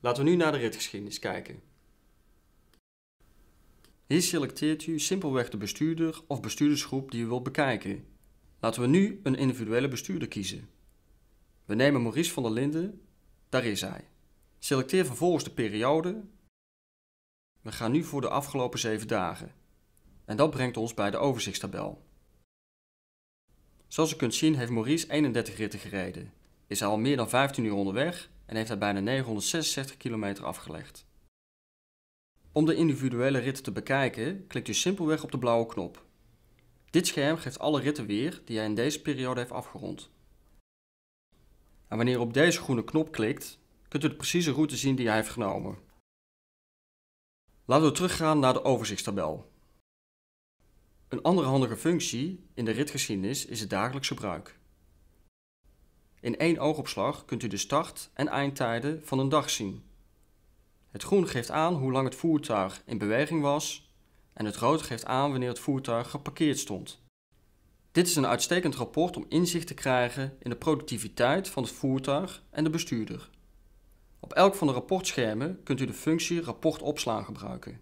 Laten we nu naar de ritgeschiedenis kijken. Hier selecteert u simpelweg de bestuurder of bestuurdersgroep die u wilt bekijken. Laten we nu een individuele bestuurder kiezen. We nemen Maurice van der Linden, daar is hij. Selecteer vervolgens de periode. We gaan nu voor de afgelopen 7 dagen. En dat brengt ons bij de overzichtstabel. Zoals u kunt zien heeft Maurice 31 ritten gereden. Is hij al meer dan 15 uur onderweg en heeft hij bijna 966 kilometer afgelegd. Om de individuele ritten te bekijken, klikt u simpelweg op de blauwe knop. Dit scherm geeft alle ritten weer die hij in deze periode heeft afgerond. En wanneer u op deze groene knop klikt, kunt u de precieze route zien die hij heeft genomen. Laten we teruggaan naar de overzichtstabel. Een andere handige functie in de ritgeschiedenis is het dagelijkse gebruik. In één oogopslag kunt u de start- en eindtijden van een dag zien. Het groen geeft aan hoe lang het voertuig in beweging was en het rood geeft aan wanneer het voertuig geparkeerd stond. Dit is een uitstekend rapport om inzicht te krijgen in de productiviteit van het voertuig en de bestuurder. Op elk van de rapportschermen kunt u de functie rapport opslaan gebruiken.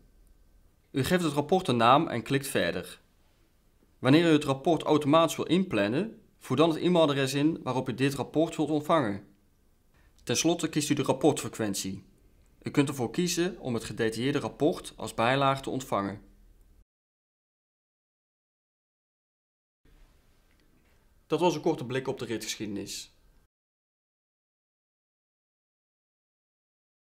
U geeft het rapport een naam en klikt verder. Wanneer u het rapport automatisch wil inplannen, Voer dan het e-mailadres in waarop u dit rapport wilt ontvangen. Ten slotte kiest u de rapportfrequentie. U kunt ervoor kiezen om het gedetailleerde rapport als bijlage te ontvangen. Dat was een korte blik op de ritgeschiedenis.